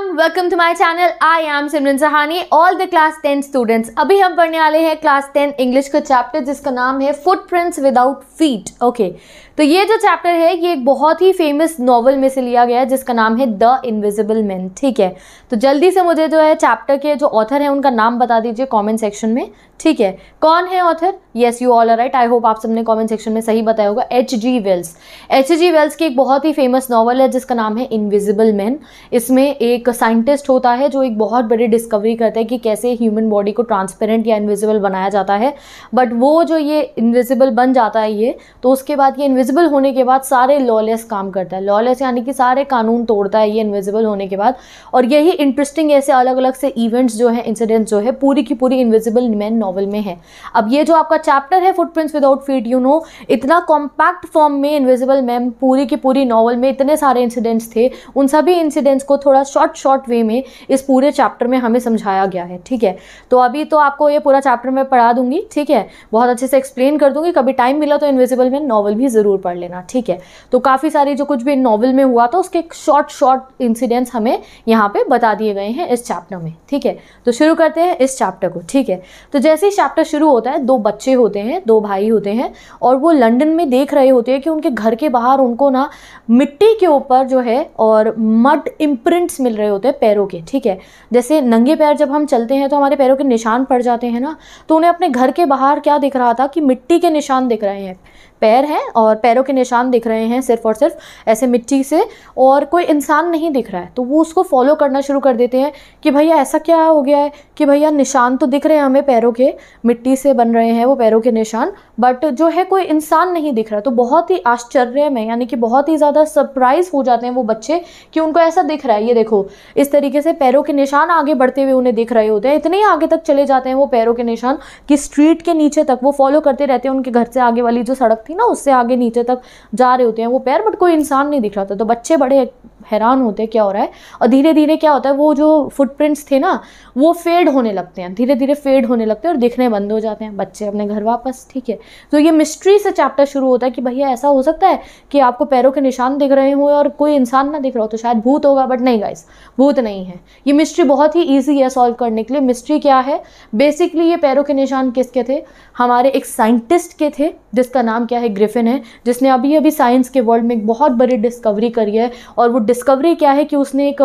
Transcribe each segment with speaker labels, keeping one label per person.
Speaker 1: everyone welcome to my channel I am Simran Sahani all the class ten students अभी हम पढ़ने वाले हैं क्लास टेन इंग्लिश का चैप्टर जिसका नाम है फुटप्रिंट्स विदाउट फीट ओके तो ये जो चैप्टर है ये एक बहुत ही फेमस नॉवल में से लिया गया है जिसका नाम है द इनविजिबल मैन ठीक है तो जल्दी से मुझे जो है चैप्टर के जो ऑथर है उनका नाम बता दीजिए कॉमेंट सेक्शन में ठीक है कौन है author yes you all right I hope आप सबने कमेंट सेक्शन में सही बताया होगा H G Wells H G Wells की एक बहुत ही फेमस नॉवल है जिसका नाम है इनविजिबल मैन इसमें एक साइंटिस्ट होता है जो एक बहुत बड़ी डिस्कवरी करता है कि कैसे ह्यूमन बॉडी को ट्रांसपेरेंट या इनविजिबल बनाया जाता है बट वो जो ये इनविजिबल बन जाता है ये तो उसके बाद ये इनविजिबल होने के बाद सारे लॉलेस काम करता है लॉलेस यानी कि सारे कानून तोड़ता है ये इनविजिबल होने के बाद और यही इंटरेस्टिंग ऐसे अलग अलग से इवेंट्स जो है इंसिडेंट्स जो है पूरी की पूरी इनविजिबल मैन नॉवल में है अब ये जो आपका चैप्टर है footprints without feet you know इतना कॉम्पैक्ट फॉर्म में इनविजिबल मैम पूरी की पूरी नॉवल में इतने सारे इंसिडेंट्स थे उन सभी इंसिडेंट्स को थोड़ा शॉर्ट शॉर्ट वे में इस पूरे चैप्टर में हमें समझाया गया है ठीक है तो अभी तो आपको ये पूरा चैप्टर मैं पढ़ा दूंगी ठीक है बहुत अच्छे से एक्सप्लेन कर दूंगी कभी टाइम मिला तो इन्विजिबल मैन नॉवल भी ज़रूर पढ़ लेना ठीक है तो काफ़ी सारी जो कुछ भी नॉवल में हुआ था उसके शॉर्ट शॉर्ट इंसिडेंट्स हमें यहाँ पे बता दिए गए हैं इस चैप्टर में ठीक है तो शुरू करते हैं इस चैप्टर को ठीक है तो जैसे जैसे ही चैप्टर शुरू होता है दो बच्चे होते हैं दो भाई होते हैं और वो लंदन में देख रहे होते हैं कि उनके घर के बाहर उनको ना मिट्टी के ऊपर जो है और मड इम्प्रिंट्स मिल रहे होते हैं पैरों के ठीक है जैसे नंगे पैर जब हम चलते हैं तो हमारे पैरों के निशान पड़ जाते हैं ना तो उन्हें अपने घर के बाहर क्या दिख रहा था कि मिट्टी के निशान दिख रहे हैं पैर हैं और पैरों के निशान दिख रहे हैं सिर्फ और सिर्फ ऐसे मिट्टी से और कोई इंसान नहीं दिख रहा है तो वो उसको फॉलो करना शुरू कर देते हैं कि भैया ऐसा क्या हो गया है कि भैया निशान तो दिख रहे हैं हमें पैरों के मिट्टी से बन रहे हैं वो पैरों के निशान बट जो है कोई इंसान नहीं दिख रहा तो बहुत ही आश्चर्य में यानी कि बहुत ही ज़्यादा सरप्राइज हो जाते हैं वो बच्चे कि उनको ऐसा दिख रहा है ये देखो इस तरीके से पैरों के निशान आगे बढ़ते हुए उन्हें दिख रहे होते हैं इतने आगे तक चले जाते हैं वो पैरों के निशान कि स्ट्रीट के नीचे तक वो फॉलो करते रहते हैं उनके घर से आगे वाली जो सड़क थी थी ना उससे आगे नीचे तक जा रहे होते हैं वो पैर बट कोई इंसान नहीं दिख रहा था तो बच्चे बड़े हैरान होते हैं क्या हो रहा है और धीरे धीरे क्या होता है वो जो फुटप्रिंट्स थे ना वो फेड होने लगते हैं धीरे धीरे फेड होने लगते हैं और दिखने बंद हो जाते हैं बच्चे अपने घर वापस ठीक है तो ये मिस्ट्री से चैप्टर शुरू होता है कि भैया ऐसा हो सकता है कि आपको पैरों के निशान दिख रहे हो और कोई इंसान ना दिख रहा हो तो शायद भूत होगा बट नहीं गाइस भूत नहीं है ये मिस्ट्री बहुत ही ईजी है सॉल्व करने के लिए मिस्ट्री क्या है बेसिकली ये पैरों के निशान किसके थे हमारे एक साइंटिस्ट के थे जिसका नाम क्या है ग्रिफिन है जिसने अभी अभी साइंस के वर्ल्ड में एक बहुत बड़ी डिस्कवरी करी है और वो डिस्कवरी क्या है कि उसने एक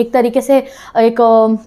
Speaker 1: एक तरीके से एक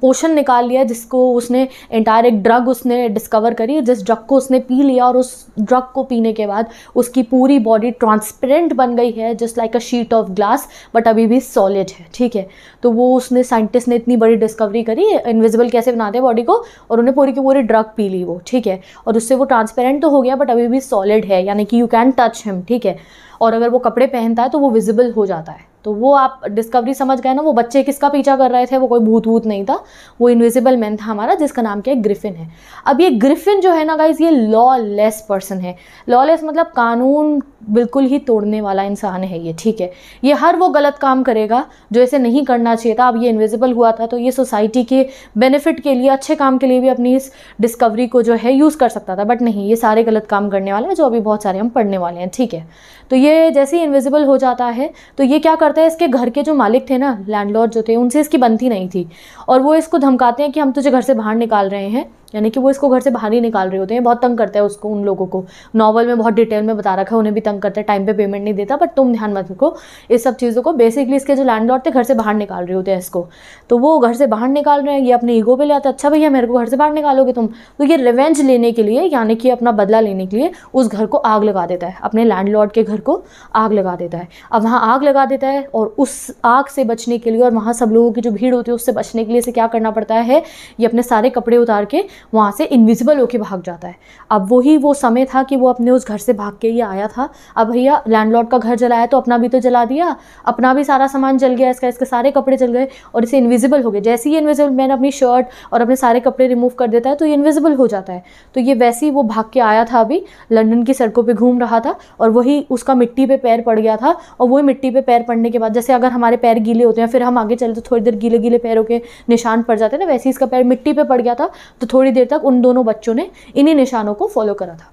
Speaker 1: पोशन निकाल लिया जिसको उसने एंटायर एक ड्रग उसने डिस्कवर करी जिस ड्रग को उसने पी लिया और उस ड्रग को पीने के बाद उसकी पूरी बॉडी ट्रांसपेरेंट बन गई है just like a sheet of glass but अभी भी सॉलिड है ठीक है तो वो उसने साइंटिस्ट ने इतनी बड़ी डिस्कवरी करी इनविजिबल कैसे बनाते हैं बॉडी को और उन्हें पूरी की पूरी ड्रग पी ली वो ठीक है और उससे वो ट्रांसपेरेंट तो हो गया बट अभी भी सॉलिड है यानी कि यू कैन टच हिम ठीक है और अगर वो कपड़े पहनता है तो वो विजिबल हो जाता है तो वो आप डिस्कवरी समझ गए ना वो बच्चे किसका पीछा कर रहे थे वो कोई भूत वूत नहीं था वो इन्विजिबल मैन था हमारा जिसका नाम क्या है ग्रिफिन है अब ये ग्रिफिन जो है ना गाइज ये लॉ लेस पर्सन है लॉ लेस मतलब कानून बिल्कुल ही तोड़ने वाला इंसान है ये ठीक है ये हर वो गलत काम करेगा जो ऐसे नहीं करना चाहिए था अब ये इन्विजिबल हुआ था तो ये सोसाइटी के बेनिफिट के लिए अच्छे काम के लिए भी अपनी इस डिस्कवरी को जो है यूज़ कर सकता था बट नहीं ये सारे गलत काम करने वाले हैं जो अभी बहुत सारे हम पढ़ने वाले हैं ठीक है तो ये जैसे ही इन्विजिबल हो जाता है तो ये क्या करता है इसके घर के जो मालिक थे ना लैंडलॉर्ड जो थे उनसे इसकी बनती नहीं थी और वो इसको धमकाते हैं कि हम तुझे घर से बाहर निकाल रहे हैं यानी कि वो इसको घर से बाहर ही निकाल रहे होते हैं बहुत तंग करता है उसको उन लोगों को नॉवल में बहुत डिटेल में बता रखा है उन्हें भी तंग करता है टाइम पे पेमेंट नहीं देता बट तुम ध्यान मत रखो इस सब चीज़ों को बेसिकली इसके जो लैंड थे घर से बाहर निकाल रहे होते हैं इसको तो वो घर से बाहर निकाल रहे हैं ये अपने ईगो पर ले आता अच्छा भैया मेरे को घर से बाहर निकालोगे तुम तो ये रिवेंज लेने के लिए यानी कि अपना बदला लेने के लिए उस घर को आग लगा देता है अपने लैंड के घर को आग लगा देता है अब वहाँ आग लगा देता है और उस आग से बचने के लिए और वहाँ सब लोगों की जो भीड़ होती है उससे बचने के लिए इसे क्या करना पड़ता है ये अपने सारे कपड़े उतार के वहाँ से इन्विजिबल होके भाग जाता है अब वही वो समय था कि वो अपने उस घर से भाग के ही आया था अब भैया लैंडलॉर्ड का घर जलाया तो अपना भी तो जला दिया अपना भी सारा सामान जल गया इसका इसके सारे कपड़े जल गए और इसे इन्विजिबल हो गया जैसे ही इन्विजिबल मैंने अपनी शर्ट और अपने सारे कपड़े रिमूव कर देता है तो ये इन्विजिबल हो जाता है तो ये वैसे ही वो भाग के आया था अभी लंडन की सड़कों पर घूम रहा था और वही उसका मिट्टी पर पैर पड़ गया था और वही मिट्टी पर पैर पड़ने के बाद जैसे अगर हमारे पैर गीले होते हैं फिर हम आगे चले तो थोड़ी देर गीले गीले पैरों के निशान पड़ जाते हैं ना वैसे ही इसका पैर मिट्टी पर पड़ गया था तो थोड़ी थोड़ी देर तक उन दोनों बच्चों ने इन्हीं निशानों को फॉलो करा था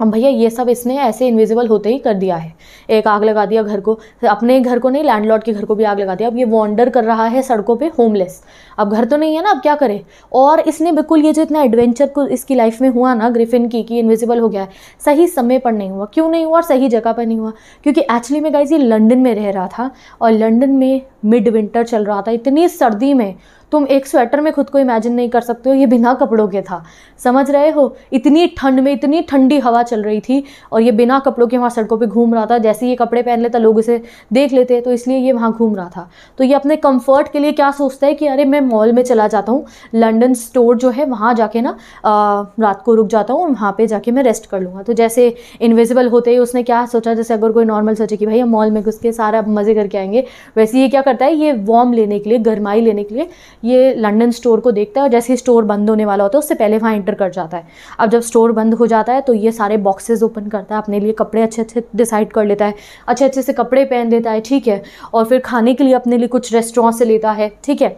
Speaker 1: अब भैया ये सब इसने ऐसे इन्विजिबल होते ही कर दिया है एक आग लगा दिया घर को अपने घर को नहीं लैंडलॉर्ड के घर को भी आग लगा दिया अब ये वॉन्डर कर रहा है सड़कों पे होमलेस अब घर तो नहीं है ना अब क्या करे और इसने बिल्कुल ये जो इतना एडवेंचर को इसकी लाइफ में हुआ ना ग्रिफिन की कि इन्विजिबल हो गया है सही समय पर नहीं हुआ क्यों नहीं हुआ और सही जगह पर नहीं हुआ क्योंकि एक्चुअली में गाइज ये लंडन में रह रहा था और लंडन में मिड विंटर चल रहा था इतनी सर्दी में तुम एक स्वेटर में खुद को इमेजिन नहीं कर सकते हो ये बिना कपड़ों के था समझ रहे हो इतनी ठंड में इतनी ठंडी हवा चल रही थी और ये बिना कपड़ों के वहाँ सड़कों पर घूम रहा था जैसे ये कपड़े पहन लेता लोग इसे देख लेते तो इसलिए ये वहाँ घूम रहा था तो ये अपने कम्फर्ट के लिए क्या सोचता है कि अरे मैं मॉल में चला जाता हूँ लंडन स्टोर जो है वहाँ जाके ना रात को रुक जाता हूँ और वहाँ पर जाके मैं रेस्ट कर लूँगा तो जैसे इन्विजिबल होते ही उसने क्या सोचा जैसे अगर कोई नॉर्मल सोचे कि हम मॉल में घुस के सारा मज़े करके आएंगे वैसे ये क्या करता है ये वार्म लेने के लिए गर्माई लेने के लिए ये लंडन स्टोर को देखता है और जैसे ही स्टोर बंद होने वाला होता है उससे पहले वहाँ एंटर कर जाता है अब जब स्टोर बंद हो जाता है तो ये सारे बॉक्सेस ओपन करता है अपने लिए कपड़े अच्छे अच्छे डिसाइड कर लेता है अच्छे अच्छे से कपड़े पहन लेता है ठीक है और फिर खाने के लिए अपने लिए कुछ रेस्टोरेंट से लेता है ठीक है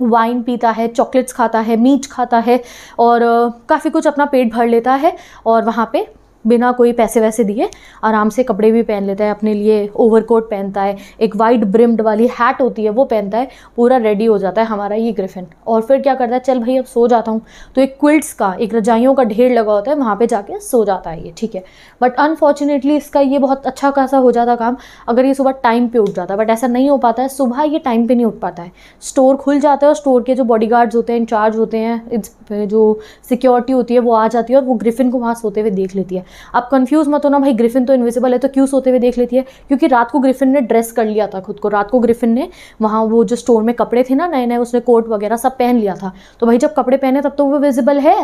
Speaker 1: वाइन पीता है चॉकलेट्स खाता है मीट खाता है और काफ़ी कुछ अपना पेट भर लेता है और वहाँ पे बिना कोई पैसे वैसे दिए आराम से कपड़े भी पहन लेता है अपने लिए ओवरकोट पहनता है एक वाइट ब्रिम्ड वाली हैट होती है वो पहनता है पूरा रेडी हो जाता है हमारा ये ग्रिफिन और फिर क्या करता है चल भाई अब सो जाता हूँ तो एक क्विल्ट्स का एक रजाइयों का ढेर लगा होता है वहाँ पर जाके सो जाता है ये ठीक है बट अनफॉर्चुनेटली इसका ये बहुत अच्छा खासा हो जाता काम अगर ये सुबह टाइम पर उठ जाता बट ऐसा नहीं हो पाता है सुबह ये टाइम पर नहीं उठ पाता है स्टोर खुल जाता है और स्टोर के जो बॉडी होते हैं इंचार्ज होते हैं जो सिक्योरिटी होती है वो आ जाती है और वो ग्रिफिन को वहाँ सोते हुए देख लेती है अब कन्फ्यूज़ मत होना भाई ग्रिफिन तो इन्विजिबल है तो क्यों सोते हुए देख लेती है क्योंकि रात को ग्रिफिन ने ड्रेस कर लिया था खुद को रात को ग्रिफिन ने वहाँ वो जो स्टोर में कपड़े थे ना नए नए उसने कोट वगैरह सब पहन लिया था तो भाई जब कपड़े पहने तब तो वो विजिबल है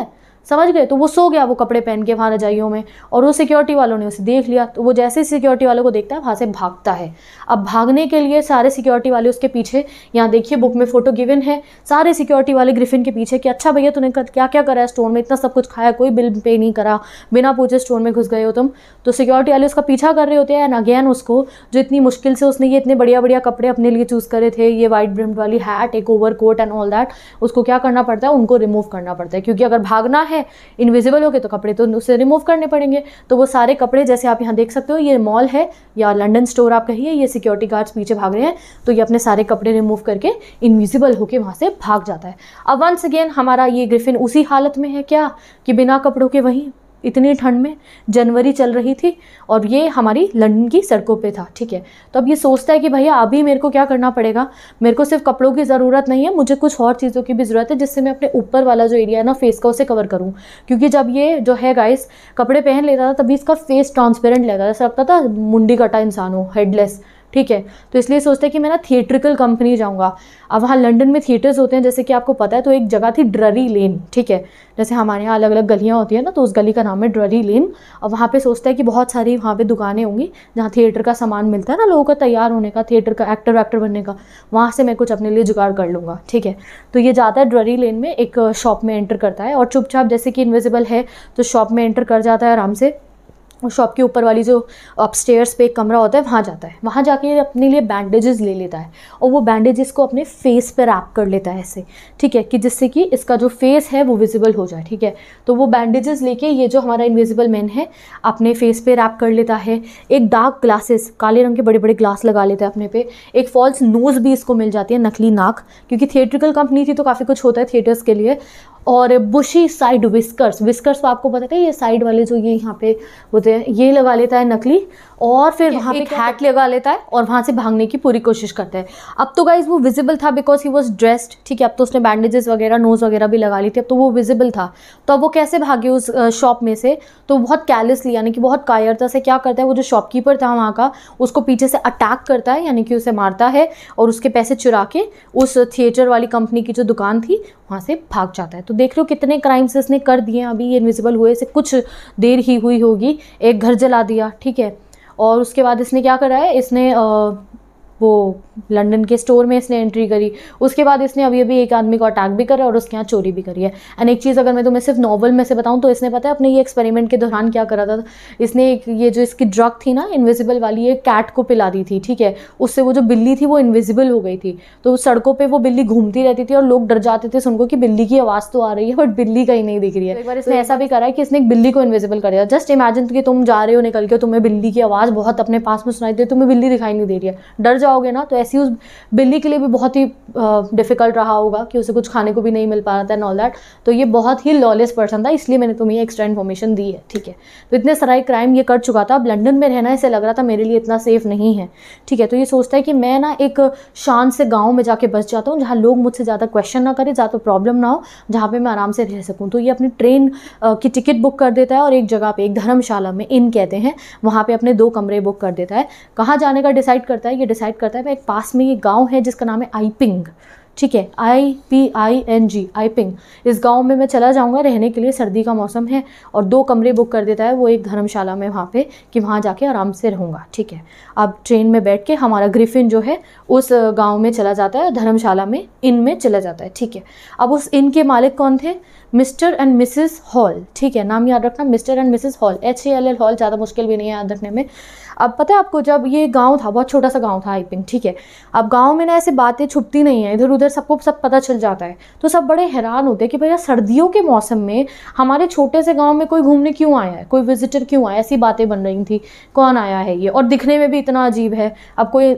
Speaker 1: समझ गए तो वो सो गया वो कपड़े पहन के वहाँ रजाइयों में और वो सिक्योरिटी वालों ने उसे देख लिया तो वो जैसे ही सिक्योरिटी वालों को देखता है वहाँ से भागता है अब भागने के लिए सारे सिक्योरिटी वाले उसके पीछे यहाँ देखिए बुक में फ़ोटो गिवन है सारे सिक्योरिटी वाले ग्रिफिन के पीछे कि अच्छा भैया तूने क्या क्या करा है स्टोर में इतना सब कुछ खाया कोई बिल पे नहीं करा बिना पूछे स्टोर में घुस गए हो तुम तो सिक्योरिटी वाले उसका पीछा कर रहे होते हैं एंड अगेन उसको जो इतनी मुश्किल से उसने ये इतने बढ़िया बढ़िया कपड़े अपने लिए चूज़ करे थे ये वाइट ब्रिम्ड वाली हैट एक overcoat and all that उसको क्या करना पड़ता है उनको रिमूव करना पड़ता है क्योंकि अगर भागना है है इनविजिबल हो गए तो कपड़े तो उसे रिमूव करने पड़ेंगे तो वो सारे कपड़े जैसे आप यहाँ देख सकते हो ये मॉल है या लंडन स्टोर आप कहिए ये सिक्योरिटी गार्ड्स पीछे भाग रहे हैं तो ये अपने सारे कपड़े रिमूव करके इनविजिबल होकर वहाँ से भाग जाता है अब वंस अगेन हमारा ये ग्रिफिन उसी हालत में है क्या कि बिना कपड़ों के वहीं इतनी ठंड में जनवरी चल रही थी और ये हमारी लंदन की सड़कों पे था ठीक है तो अब ये सोचता है कि भैया अभी मेरे को क्या करना पड़ेगा मेरे को सिर्फ कपड़ों की ज़रूरत नहीं है मुझे कुछ और चीज़ों की भी ज़रूरत है जिससे मैं अपने ऊपर वाला जो एरिया है ना फेस का उसे कवर करूँ क्योंकि जब ये जो है गाइस कपड़े पहन लेता था तभी इसका फेस ट्रांसपेरेंट लगता था लगता था मुंडी कटा इंसान हो हेडलेस ठीक है तो इसलिए सोचते हैं कि मैं ना थिएट्रिकल कंपनी जाऊँगा अब वहाँ लंदन में थिएटर्स होते हैं जैसे कि आपको पता है तो एक जगह थी ड्ररी लेन ठीक है जैसे हमारे यहाँ अलग अलग गलियाँ होती है ना तो उस गली का नाम है ड्ररी लेन अब वहाँ पे सोचता है कि बहुत सारी वहाँ पे दुकानें होंगी जहाँ थिएटर का सामान मिलता है ना लोगों का तैयार होने का थिएटर का एक्टर वैक्टर बनने का वहाँ से मैं कुछ अपने लिए जुगाड़ कर लूँगा ठीक है तो ये जाता है ड्ररी लेन में एक शॉप में एंटर करता है और चुपचाप जैसे कि इन्विजिबल है तो शॉप में एंटर कर जाता है आराम से शॉप के ऊपर वाली जो अपस्टेयर्स पे एक कमरा होता है वहाँ जाता है वहाँ जाके अपने लिए बैंडेजेस ले लेता है और वो बैंडेजेस को अपने फेस पर रैप कर लेता है ऐसे ठीक है कि जिससे कि इसका जो फेस है वो विजिबल हो जाए ठीक है तो वो बैंडेजेस लेके ये जो हमारा इनविजिबल मैन है अपने फेस पर रैप कर लेता है एक डार्क ग्लासेस काले रंग के बड़े बड़े ग्लास लगा लेता है अपने पे एक फॉल्स नोज़ भी इसको मिल जाती है नकली नाक क्योंकि थिएट्रिकल कंपनी थी तो काफ़ी कुछ होता है थिएटर्स के लिए और बुशी साइड विस्कर्स विस्कर्स आपको पता है ये साइड वाले जो ये यहाँ पे होते हैं ये लगा लेता है नकली और फिर वहाँ पे एक हैट लगा लेता है और वहाँ से भागने की पूरी कोशिश करता है अब तो गाइज वो विजिबल था बिकॉज ही वॉज ड्रेस्ड ठीक है अब तो उसने बैंडेजेस वगैरह नोज़ वगैरह भी लगा ली थी अब तो वो विजिबल था तो अब वो कैसे भागे उस शॉप में से तो बहुत केयरलेसली यानी कि बहुत कायरता से क्या करता है वो जो शॉपकीपर था वहाँ का उसको पीछे से अटैक करता है यानी कि उसे मारता है और उसके पैसे चुरा के उस थिएटर वाली कंपनी की जो दुकान थी वहाँ से भाग जाता है तो देख लो कितने क्राइम्स इसने कर दिए अभी ये इनविजिबल हुए से कुछ देर ही हुई होगी एक घर जला दिया ठीक है और उसके बाद इसने क्या करा है इसने वो लंदन के स्टोर में इसने एंट्री करी उसके बाद इसने अभी अभी एक आदमी को अटैक भी करा और उसके यहाँ चोरी भी करी है एंड एक चीज़ अगर मैं तुम्हें सिर्फ नॉवल में से बताऊँ तो इसने पता है अपने ये एक्सपेरिमेंट के दौरान क्या करा था इसने एक ये जो इसकी ड्रग थी ना इन्विजिबल वाली ये कैट को पिला दी थी ठीक है उससे वो जो बिल्ली थी वो इन्विजिबल हो गई थी तो सड़कों पर वो बिल्ली घूमती रहती थी और लोग डर जाते थे सुनको कि बिल्ली की आवाज़ तो आ रही है बट बिल्ली कहीं नहीं दिख रही है तो एक बार तो इसने ऐसा भी करा है कि इसने एक बिल्ली को इन्विजिबल कर दिया जस्ट इमेजिन कि तुम जा रहे हो निकल के तुम्हें बिल्ली की आवाज़ बहुत अपने पास में सुनाई दे तुम्हें बिल्ली दिखाई नहीं दे रही है डर जाओ जाओगे ना तो ऐसी उस बिल्ली के लिए भी बहुत ही डिफ़िकल्ट रहा होगा कि उसे कुछ खाने को भी नहीं मिल पा रहा था एंड ऑल दैट तो ये बहुत ही लॉलेस पर्सन था इसलिए मैंने तुम्हें एक्स्ट्रा इन्फॉर्मेशन दी है ठीक है तो इतने सारा क्राइम ये कर चुका था अब लंडन में रहना ऐसे लग रहा था मेरे लिए इतना सेफ नहीं है ठीक है तो ये सोचता है कि मैं ना एक शान से गाँव में जाके बस जाता हूँ जहाँ लोग मुझसे ज़्यादा क्वेश्चन ना करें ज़्यादा प्रॉब्लम ना हो जहाँ पर मैं आराम से रह सकूँ तो ये अपनी ट्रेन की टिकट बुक कर देता है और एक जगह पर एक धर्मशाला में इन कहते हैं वहाँ पर अपने दो कमरे बुक कर देता है कहाँ जाने का डिसाइड करता है ये डिसाइड डिवाइड करता है मैं एक पास में ये गांव है जिसका नाम है आईपिंग ठीक है I P I N G आईपिंग इस गांव में मैं चला जाऊंगा रहने के लिए सर्दी का मौसम है और दो कमरे बुक कर देता है वो एक धर्मशाला में वहाँ पे कि वहाँ जाके आराम से रहूँगा ठीक है अब ट्रेन में बैठ के हमारा ग्रिफिन जो है उस गांव में चला जाता है धर्मशाला में इन में चला जाता है ठीक है अब उस इन के मालिक कौन थे मिस्टर एंड मिसिस हॉल ठीक है नाम याद रखना Mr and Mrs Hall H A L L Hall ज़्यादा मुश्किल भी नहीं है याद रखने में अब पता है आपको जब ये गांव था बहुत छोटा सा गांव था आई पिंक ठीक है अब गांव में ना ऐसे बातें छुपती नहीं है इधर उधर सबको सब पता चल जाता है तो सब बड़े हैरान होते हैं कि भैया सर्दियों के मौसम में हमारे छोटे से गाँव में कोई घूमने क्यों आया है कोई विजिटर क्यों आया ऐसी बातें बन रही थी कौन आया है ये और दिखने में भी इतना अजीब है अब कोई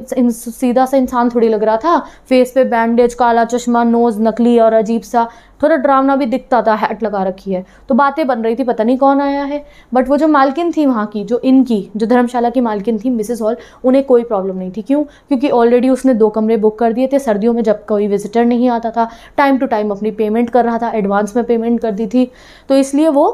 Speaker 1: सीधा सा इंसान थोड़ी लग रहा था फेस पे बैंडेज काला चश्मा नोज़ नकली और अजीब सा थोड़ा ड्रामना भी दिखता था हैट लगा रखी है तो बातें बन रही थी पता नहीं कौन आया है बट वो जो मालकिन थी वहाँ की जो इनकी जो धर्मशाला की मालकिन थी मिसेस हॉल उन्हें कोई प्रॉब्लम नहीं थी क्यों क्योंकि ऑलरेडी उसने दो कमरे बुक कर दिए थे सर्दियों में जब कोई विजिटर नहीं आता था टाइम टू टाइम अपनी पेमेंट कर रहा था एडवांस में पेमेंट कर दी थी तो इसलिए वो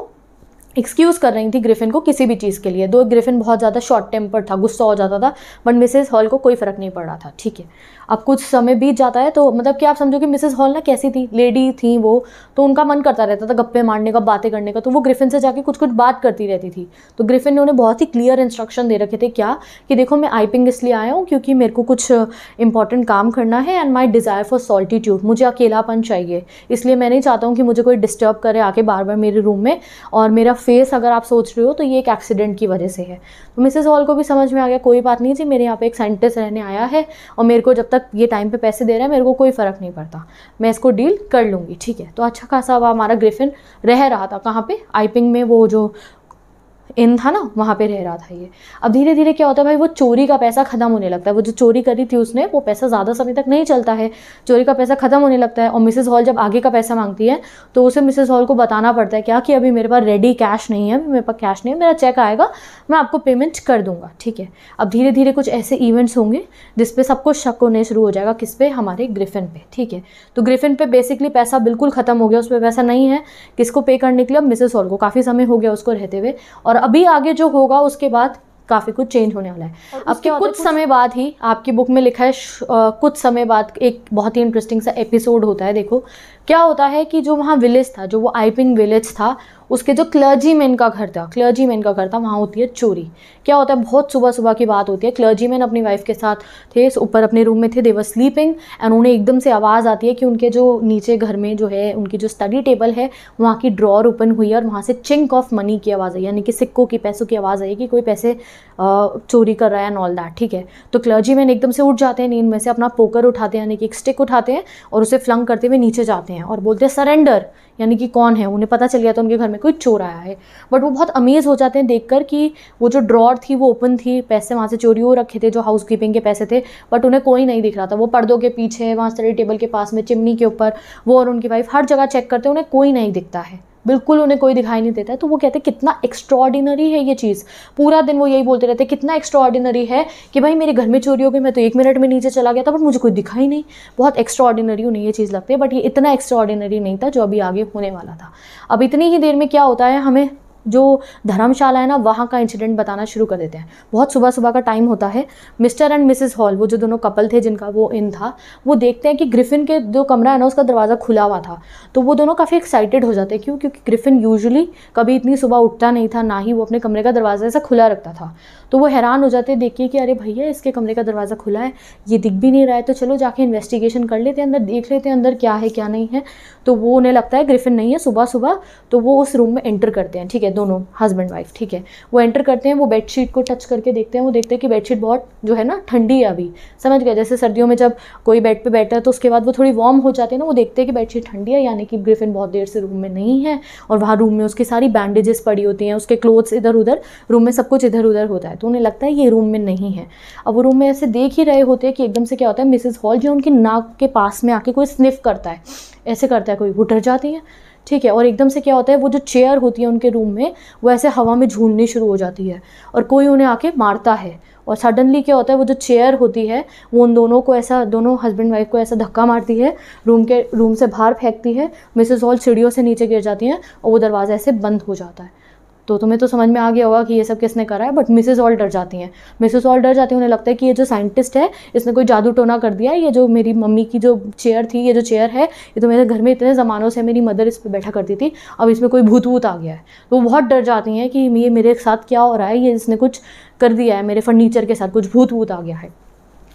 Speaker 1: एक्सक्यूज़ कर रही थी ग्रिफिन को किसी भी चीज़ के लिए दो ग्रिफिन बहुत ज़्यादा शॉर्ट टेम्पर था गुस्सा हो जाता था बट मिसेज हॉल को कोई फ़र्क नहीं पड़ रहा था ठीक है अब कुछ समय बीत जाता है तो मतलब कि आप समझो कि मिसेस हॉल ना कैसी थी लेडी थी वो तो उनका मन करता रहता था गप्पे मारने का बातें करने का तो वो ग्रिफिन से जाके कुछ कुछ बात करती रहती थी तो ग्रिफिन ने उन्हें बहुत ही क्लियर इंस्ट्रक्शन दे रखे थे क्या कि देखो मैं आईपिंग इसलिए आया हूँ क्योंकि मेरे को कुछ इंपॉर्टेंट uh, काम करना है and my desire for solitude मुझे अकेलापन चाहिए इसलिए मैं नहीं चाहता हूँ कि मुझे कोई डिस्टर्ब करे आके बार बार मेरे रूम में और मेरा फेस अगर आप सोच रहे हो तो ये एक एक्सीडेंट की वजह से है तो मिसेज हॉल को भी समझ में आ गया कोई बात नहीं जी मेरे यहाँ पे एक साइंटिस्ट रहने आया है और मेरे को जब तक तक ये टाइम पे पैसे दे रहे हैं मेरे को कोई फ़र्क नहीं पड़ता मैं इसको डील कर लूँगी ठीक है तो अच्छा खासा अब हमारा ग्रिफिन रह रहा था कहाँ पे आईपिंग में वो जो इन था ना वहाँ पे रह रहा था ये अब धीरे धीरे क्या होता है भाई वो चोरी का पैसा ख़त्म होने लगता है वो जो चोरी करी थी उसने वो पैसा ज़्यादा समय तक नहीं चलता है चोरी का पैसा ख़त्म होने लगता है और मिसेज़ हॉल जब आगे का पैसा मांगती है तो उसे मिसेज़ हॉल को बताना पड़ता है क्या हाँ, कि अभी मेरे पास रेडी कैश नहीं है मेरे पास कैश नहीं है मेरा चेक आएगा मैं आपको पेमेंट कर दूंगा ठीक है अब धीरे धीरे कुछ ऐसे इवेंट्स होंगे जिसपे सबको शक होने शुरू हो जाएगा किस पे हमारे ग्रिफिन पे ठीक है तो ग्रिफिन पे बेसिकली पैसा बिल्कुल ख़त्म हो गया उस पर पैसा नहीं है किसको पे करने के लिए अब मिसेज हॉल को काफ़ी समय हो गया उसको रहते हुए और अभी आगे जो होगा उसके बाद काफ़ी कुछ चेंज होने वाला है अब कुछ, कुछ समय बाद ही आपकी बुक में लिखा है आ, कुछ समय बाद एक बहुत ही इंटरेस्टिंग सा एपिसोड होता है देखो क्या होता है कि जो वहाँ विलेज था जो वो आइपिंग विलेज था उसके जो क्लर्जी मैन का घर था क्लर्जी मैन का घर था वहाँ होती है चोरी क्या होता है बहुत सुबह सुबह की बात होती है क्लर्जी मैन अपनी वाइफ के साथ थे ऊपर अपने रूम में थे देवर स्लीपिंग एंड उन्हें एकदम से आवाज़ आती है कि उनके जो नीचे घर में जो है उनकी जो स्टडी टेबल है वहाँ की ड्रॉर ओपन हुई है और वहाँ से चिंक ऑफ मनी की आवाज़ आई यानी कि सिक्कों की पैसों की आवाज़ आई कि कोई पैसे चोरी कर रहा है एंड ऑल दैट ठीक है तो क्लर्जी मैन एकदम से उठ जाते हैं नींद में से अपना पोकर उठाते हैं यानी कि एक स्टिक उठाते हैं और उसे फ्लंग करते हुए नीचे जाते हैं और बोलते हैं सरेंडर यानी कि कौन है उन्हें पता चल गया था उनके घर में कोई चोर आया है बट वो बहुत अमेज़ हो जाते हैं कर कि वो जो ड्रॉर थी वो ओपन थी पैसे वहाँ से चोरी हो रखे थे जो हाउस कीपिंग के पैसे थे बट उन्हें कोई नहीं दिख रहा था वो पर्दों के पीछे वहाँ स्टडी टेबल के पास में चिमनी के ऊपर वो और उनकी वाइफ हर जगह चेक करते उन्हें कोई नहीं दिखता है बिल्कुल उन्हें कोई दिखाई नहीं देता है तो वो कहते कितना एक्स्ट्रॉर्डिनरी है ये चीज़ पूरा दिन वो यही बोलते रहते कितना एक्स्ट्रॉर्डिनरी है कि भाई मेरे घर में चोरी हो गई मैं तो एक मिनट में नीचे चला गया था बट मुझे कोई दिखाई नहीं बहुत एक्स्ट्रॉर्डिनरी उन्हें ये चीज़ लगती है बट ये इतना एक्स्ट्रॉर्डिनरी नहीं था जो अभी आगे होने वाला था अब इतनी ही देर में क्या होता है हमें जो धर्मशाला है ना वहाँ का इंसिडेंट बताना शुरू कर देते हैं बहुत सुबह सुबह का टाइम होता है मिस्टर एंड मिसेस हॉल वो जो दोनों कपल थे जिनका वो इन था वो देखते हैं कि ग्रिफिन के जो कमरा है ना उसका दरवाज़ा खुला हुआ था तो वो दोनों काफ़ी एक्साइटेड हो जाते हैं क्यों क्योंकि ग्रिफिन यूजली कभी इतनी सुबह उठता नहीं था ना ही वो अपने कमरे का दरवाज़ा ऐसा खुला रखता था तो वो हैरान हो जाते देखिए कि अरे भैया इसके कमरे का दरवाज़ा खुला है ये दिख भी नहीं रहा है तो चलो जाके इन्वेस्टिगेशन कर लेते हैं अंदर देख लेते हैं अंदर क्या है क्या नहीं है तो वो उन्हें लगता है ग्रिफिन नहीं है सुबह सुबह तो वो उस रूम में एंटर करते हैं ठीक है दोनों हस्बैंड वाइफ ठीक है वो एंटर करते हैं वो बेडशीट को टच करके देखते हैं वो देखते हैं कि बेडशीट बहुत जो है ना ठंडी है अभी समझ गए जैसे सर्दियों में जब कोई बेड पे बैठा है तो उसके बाद वो थोड़ी वार्म हो जाती है ना वो देखते हैं कि बेडशीट ठंडी है यानी कि ग्रिफिन बहुत देर से रूम में नहीं है और वहाँ रूम में उसकी सारी बैंडेजेस पड़ी होती हैं उसके क्लोथ्स इधर उधर रूम में सब कुछ इधर उधर होता है तो उन्हें लगता है ये रूम में नहीं है अब वो रूम में ऐसे देख ही रहे होते हैं कि एकदम से क्या होता है मिसिज़ हॉल जो उनकी नाक के पास में आके कोई स्निफ करता है ऐसे करता है कोई वो डर जाती है ठीक है और एकदम से क्या होता है वो जो चेयर होती है उनके रूम में वो ऐसे हवा में झूलनी शुरू हो जाती है और कोई उन्हें आके मारता है और सडनली क्या होता है वो जो चेयर होती है वो उन दोनों को ऐसा दोनों हस्बैंड वाइफ को ऐसा धक्का मारती है रूम के रूम से बाहर फेंकती है मिसेज हॉल सीढ़ियों से नीचे गिर जाती हैं और वो दरवाज़ा ऐसे बंद हो जाता है तो तुम्हें तो समझ में आ गया होगा कि ये सब किसने करा है बट मिसेज ऑल डर जाती हैं मिसेज ऑल डर जाती हैं उन्हें लगता है कि ये जो साइंटिस्ट है इसने कोई जादू टोना कर दिया है ये जो मेरी मम्मी की जो चेयर थी ये जो चेयर है ये तो मेरे घर में इतने ज़मानों से मेरी मदर इस पर बैठा करती थी अब इसमें कोई भूत वूत आ गया है तो वो बहुत डर जाती हैं कि ये मेरे साथ क्या हो रहा है ये इसने कुछ कर दिया है मेरे फर्नीचर के साथ कुछ भूत वूत आ गया है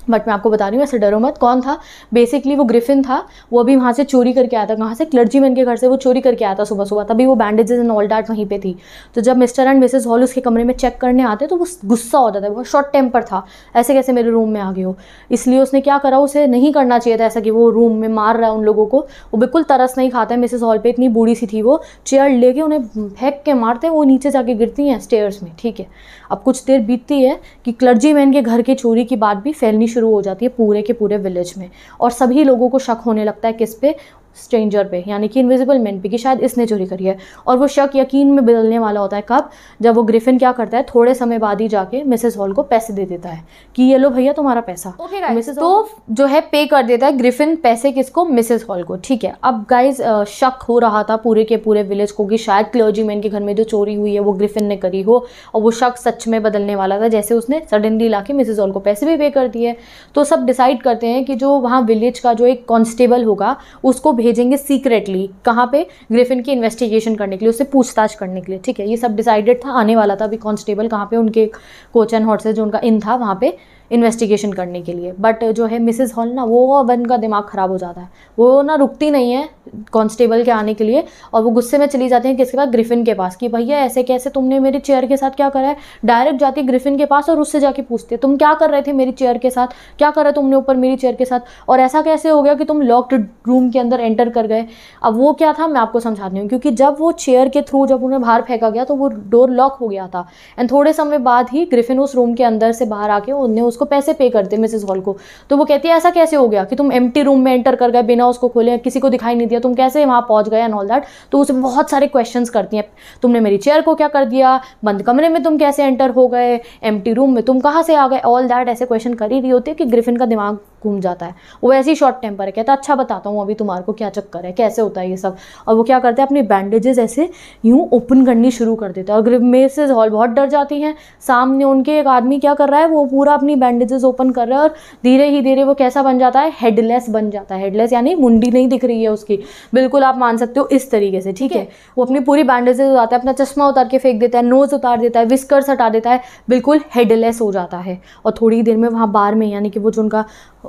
Speaker 1: बट मैं आपको बता रही हूँ ऐसे डरो मत कौन था बेसिकली वो ग्रिफिन था वो अभी वहाँ से चोरी करके आया था वहाँ से क्लर्जी मैन के घर से वो चोरी करके आया था सुबह सुबह तभी वो बैंडेजेस एंड ऑल डैट वहीं पे थी तो जब मिस्टर एंड मिसेज़ हॉल उसके कमरे में चेक करने आते तो वो गुस्सा होता था वो शॉर्ट टेम्पर था ऐसे कैसे मेरे रूम में आ गए हो इसलिए उसने क्या करा उसे नहीं करना चाहिए था ऐसा कि वो रूम में मार रहा है उन लोगों को वो बिल्कुल तरस नहीं खाता है मिसेज़ हॉल पर इतनी बूढ़ी सी थी वो चेयर लेके उन्हें फेंक के मारते हैं वो नीचे जाके गिरती हैं स्टेयर्स में ठीक है अब कुछ देर बीतती है कि क्लर्जी मैन के घर के चोरी की बात भी फैलनी शुरू हो जाती है पूरे के पूरे विलेज में और सभी लोगों को शक होने लगता है किस पे स्ट्रेंजर पे यानी कि इन्विजिबल मैन पे कि शायद इसने चोरी करी है और वो शक यकीन में बदलने वाला होता है कब जब वो ग्रिफिन क्या करता है थोड़े समय बाद ही जाके मिसेस हॉल को पैसे दे देता है कि ये लो भैया तुम्हारा पैसा ओके okay, मिसेस तो जो है पे कर देता है ग्रिफिन पैसे किसको मिसेस हॉल को ठीक है अब गाइज शक हो रहा था पूरे के पूरे विलेज को कि शायद क्लर्जीमैन के घर में जो चोरी हुई है वो ग्रिफिन ने करी हो और वो शक सच में बदलने वाला था जैसे उसने सडनली ला के मिसेज हॉल को पैसे भी पे कर दिए तो सब डिसाइड करते हैं कि जो वहाँ विलेज का जो एक कॉन्स्टेबल होगा उसको भेज भेजेंगे सीक्रेटली कहाँ पे ग्रिफिन की इन्वेस्टिगेशन करने के लिए उससे पूछताछ करने के लिए ठीक है ये सब डिसाइडेड था आने वाला था अभी कॉन्स्टेबल कहाँ पे उनके कोच एंड हॉर्सेज जो उनका इन था वहाँ पे इन्वेस्टिगेशन करने के लिए बट जो है मिसेस हॉल ना वो अब का दिमाग ख़राब हो जाता है वो ना रुकती नहीं है कांस्टेबल के आने के लिए और वो गुस्से में चली जाती है किसके पास ग्रिफिन के पास कि भैया ऐसे कैसे तुमने मेरी चेयर के साथ क्या करा है डायरेक्ट जाती है ग्रिफिन के पास और उससे जाके पूछती है तुम क्या कर रहे थे मेरी चेयर के साथ क्या करा तुमने ऊपर मेरी चेयर के साथ और ऐसा कैसे हो गया कि तुम लॉक्ड रूम के अंदर एंटर कर गए अब वो क्या था मैं आपको समझाती हूँ क्योंकि जब वो चेयर के थ्रू जब उन्हें बाहर फेंका गया तो वो डोर लॉक हो गया था एंड थोड़े समय बाद ही ग्रिफिन उस रूम के अंदर से बाहर आके उन्हें उस उसको पैसे पे करते मिसेज हॉल को तो वो कहती है ऐसा कैसे हो गया कि तुम एम रूम में एंटर कर गए बिना उसको खोले किसी को दिखाई नहीं दिया तुम कैसे वहाँ पहुँच गए एंड ऑल दैट तो उसे बहुत सारे क्वेश्चन करती हैं तुमने मेरी चेयर को क्या कर दिया बंद कमरे में तुम कैसे एंटर हो गए एम रूम में तुम कहाँ से आ गए ऑल दैट ऐसे क्वेश्चन कर ही रही होती है कि ग्रिफिन का दिमाग घूम जाता है वो ऐसे ही शॉर्ट टेम्पर है कहता अच्छा बताता हूँ अभी तुम्हारे को क्या चक्कर है कैसे होता है ये सब और वो क्या करता है अपनी बैंडेजेस ऐसे यूँ ओपन करनी शुरू कर देता है और मेसेज हॉल बहुत डर जाती हैं सामने उनके एक आदमी क्या कर रहा है वो पूरा अपनी बैंडेजेस ओपन कर रहा है और धीरे ही धीरे वो कैसा बन जाता है हेडलेस बन जाता है हेडलेस यानी मुंडी नहीं दिख रही है उसकी बिल्कुल आप मान सकते हो इस तरीके से ठीक है वो अपनी पूरी बैंडेजेस उतारता है अपना चश्मा उतार के फेंक देता है नोज़ उतार देता है विस्कर्स हटा देता है बिल्कुल हेडलेस हो जाता है और थोड़ी देर में वहाँ बार में यानी कि वो जो उनका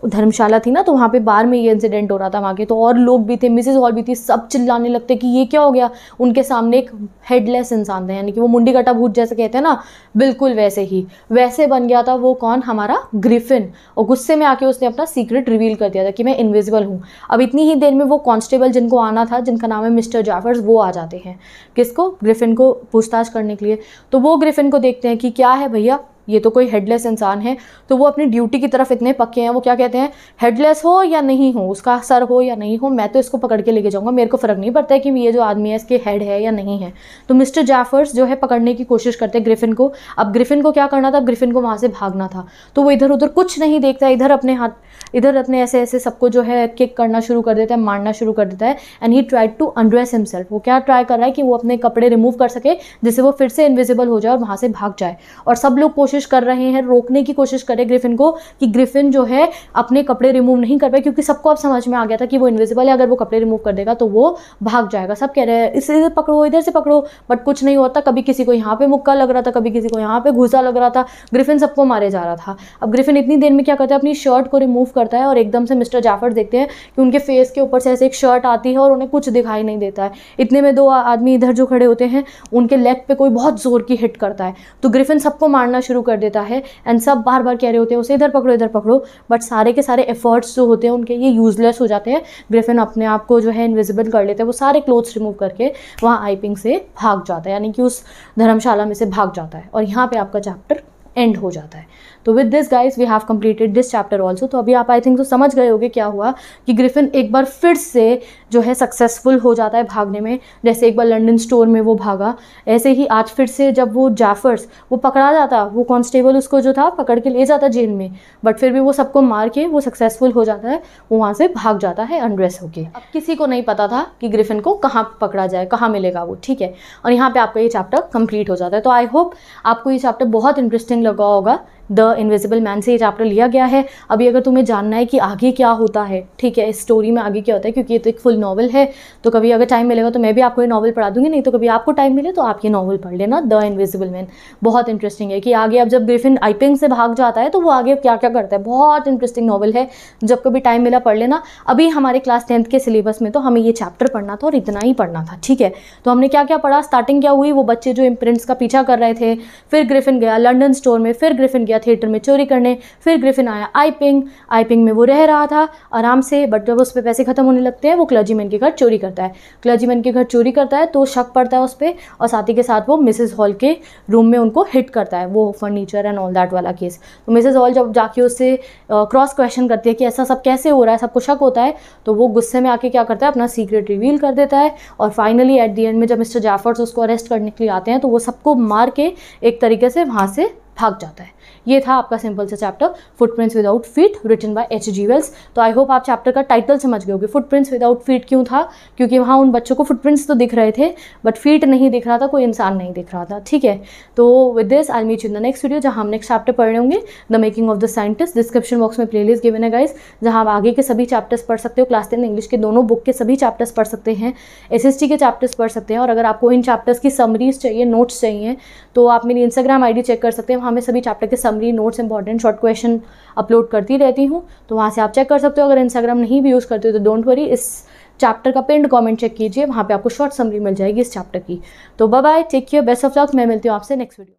Speaker 1: धर्मशाला थी ना तो वहाँ पे बार में ये इंसिडेंट हो रहा था वहाँ के तो और लोग भी थे मिसेज हॉल भी थी सब चिल्लाने लगते कि ये क्या हो गया उनके सामने एक हेडलेस इंसान था यानी कि वो मुंडी कटा भूत जैसे कहते हैं ना बिल्कुल वैसे ही वैसे बन गया था वो कौन हमारा ग्रिफिन और गुस्से में आके उसने अपना सीक्रेट रिवील कर दिया था कि मैं इन्विजिबल हूँ अब इतनी ही देर में वो कॉन्स्टेबल जिनको आना था जिनका नाम है मिस्टर जाफर्स वो आ जाते हैं किसको ग्रिफिन को पूछताछ करने के लिए तो वो ग्रिफिन को देखते हैं कि क्या है भैया ये तो कोई हेडलेस इंसान है तो वो अपनी ड्यूटी की तरफ इतने पक्के हैं वो क्या कहते हैं हेडलेस हो या नहीं हो उसका सर हो या नहीं हो मैं तो इसको पकड़ के लेके जाऊंगा मेरे को फ़र्क नहीं पड़ता है कि ये जो आदमी है इसके हेड है या नहीं है तो मिस्टर जाफर्स जो है पकड़ने की कोशिश करते हैं ग्रिफिन को अब ग्रिफिन को क्या करना था अब ग्रिफिन को वहाँ से भागना था तो वो इधर उधर कुछ नहीं देखता इधर अपने हाथ इधर अपने ऐसे ऐसे सबको जो है किक करना शुरू कर देता है मारना शुरू कर देता है and he tried to undress himself वो क्या ट्राई कर रहा है कि वो अपने कपड़े रिमूव कर सके जिससे वो फिर से इनविजिबल हो जाए और वहाँ से भाग जाए और सब लोग कोशिश कर रहे हैं रोकने की कोशिश करे ग्रिफिन को कि ग्रिफिन जो है अपने कपड़े रिमूव नहीं कर पाए क्योंकि सबको अब समझ में आ गया था कि वो इनविजिबल है अगर वो कपड़े रिमूव कर देगा तो वो भाग जाएगा सब कह रहे हैं इधर पकड़ो इधर से पकड़ो बट कुछ नहीं होता कभी किसी को यहाँ पे मुक्का लग रहा था कभी किसी को यहाँ पे घुसा लग रहा था ग्रिफिन सबको मारे जा रहा था अब ग्रिफिन इतनी देर में क्या करता है अपनी शर्ट को रिमूव करता है और एकदम से मिस्टर जाफर देखते हैं कि उनके फेस के ऊपर से ऐसे एक शर्ट आती है और उन्हें कुछ दिखाई नहीं देता है इतने में दो आदमी इधर जो खड़े होते हैं उनके लेग पे कोई बहुत ज़ोर की हिट करता है तो ग्रिफिन सबको मारना शुरू कर देता है एंड सब बार बार कह रहे होते हैं उसे इधर पकड़ो इधर पकड़ो बट सारे के सारे एफर्ट्स जो होते हैं उनके ये यूज़लेस हो जाते हैं ग्रिफिन अपने आप को जो है इनविजिबल कर लेते हैं वो सारे क्लोथ्स रिमूव करके वहाँ आईपिंग से भाग जाता है यानी कि उस धर्मशाला में से भाग जाता है और यहाँ पर आपका चैप्टर एंड हो जाता है तो with this guys we have completed this chapter also तो अभी आप आई थिंक तो समझ गए होगे क्या हुआ कि ग्रिफिन एक बार फिर से जो है सक्सेसफुल हो जाता है भागने में जैसे एक बार लंडन स्टोर में वो भागा ऐसे ही आज फिर से जब वो जाफर्स वो पकड़ा जाता वो कॉन्स्टेबल उसको जो था पकड़ के ले जाता जेल में बट फिर भी वो सबको मार के वो सक्सेसफुल हो जाता है वो वहाँ से भाग जाता है अनड्रेस होके अब किसी को नहीं पता था कि ग्रिफिन को कहाँ पकड़ा जाए कहाँ मिलेगा वो ठीक है और यहाँ पर आपका ये चैप्टर कंप्लीट हो जाता है तो आई होप आपको ये चैप्टर बहुत इंटरेस्टिंग लगा होगा द इनविजिबल मैन से ये चैप्टर लिया गया है अभी अगर तुम्हें जानना है कि आगे क्या होता है ठीक है इस स्टोरी में आगे क्या होता है क्योंकि ये तो एक फुल नॉवल है तो कभी अगर टाइम मिलेगा तो मैं भी आपको ये नॉवल पढ़ा दूंगी नहीं तो कभी आपको टाइम मिले तो आप ये नॉवल पढ़ लेना द इनविजिबल मैन बहुत इंटरेस्टिंग है कि आगे अब जब ग्रिफिन आईपिंग से भाग जाता है तो वो आगे क्या क्या करता है बहुत इंटरेस्टिंग नॉवल है जब कभी टाइम मिला पढ़ लेना अभी हमारे क्लास टेंथ के सिलेबस में तो हमें ये चैप्टर पढ़ना था और इतना ही पढ़ना था ठीक है तो हमने क्या क्या पढ़ा स्टार्टिंग क्या हुई वो बच्चे जो इम्प्रिंट्स का पीछा कर रहे थे फिर ग्रिफिन गया लंडन स्टोर में फिर ग्रिफिन गया गया थिएटर में चोरी करने फिर ग्रिफिन आया आईपिंग आईपिंग में वो रह रहा था आराम से बट जब उस पर पैसे ख़त्म होने लगते हैं वो क्लर्जीमैन के घर चोरी करता है क्लर्जीमैन के घर चोरी करता है तो शक पड़ता है उस पर और साथ ही के साथ वो मिसेज हॉल के रूम में उनको हिट करता है वो फर्नीचर एंड ऑल दैट वाला केस तो मिसेज हॉल जब जाके उससे क्रॉस क्वेश्चन करती है कि ऐसा सब कैसे हो रहा है सबको शक होता है तो वो गुस्से में आके क्या करता है अपना सीक्रेट रिवील कर देता है और फाइनली एट दी एंड में जब मिस्टर जाफर्स उसको अरेस्ट करने के लिए आते हैं तो वो सबको मार के एक तरीके से वहाँ से भाग जाता है ये था आपका सिंपल सा chapter footprints without feet written by H G Wells तो आई होप आप चैप्टर का टाइटल समझ गए फुट फुटप्रिंट्स विदाउट फीट क्यों था क्योंकि वहाँ उन बच्चों को फुटप्रिंट्स तो दिख रहे थे बट फीट नहीं दिख रहा था कोई इंसान नहीं दिख रहा था ठीक है तो विद दिस आई मीच इन द नेक्स्ट वीडियो जहाँ हम नेक्स्ट चैप्टर पढ़ रहे होंगे the making of the scientist description box में प्ले लिस्ट गिवन है गाइज जहाँ आप आगे के सभी चैप्टर्स पढ़ सकते हो क्लास टेन इंग्लिश के दोनों बुक के सभी चैप्टर्स पढ़ सकते हैं एस के चैप्टर्स पढ़ सकते हैं और अगर आपको इन चैप्टर्स की समरीज चाहिए नोट्स चाहिए तो आप मेरी इंस्टाग्राम आई चेक कर सकते हैं वहाँ हमें सभी चैप्टर के summary summary notes important short question upload करती रहती हूँ तो वहाँ से आप चेक कर सकते हो अगर इंस्टाग्राम नहीं भी यूज़ करते हो तो डोंट वरी इस चैप्टर का पिंड कमेंट चेक कीजिए वहाँ पे आपको शॉर्ट समरी मिल जाएगी इस चैप्टर की तो bye bye take care best of luck मैं मिलती हूँ आपसे नेक्स्ट वीडियो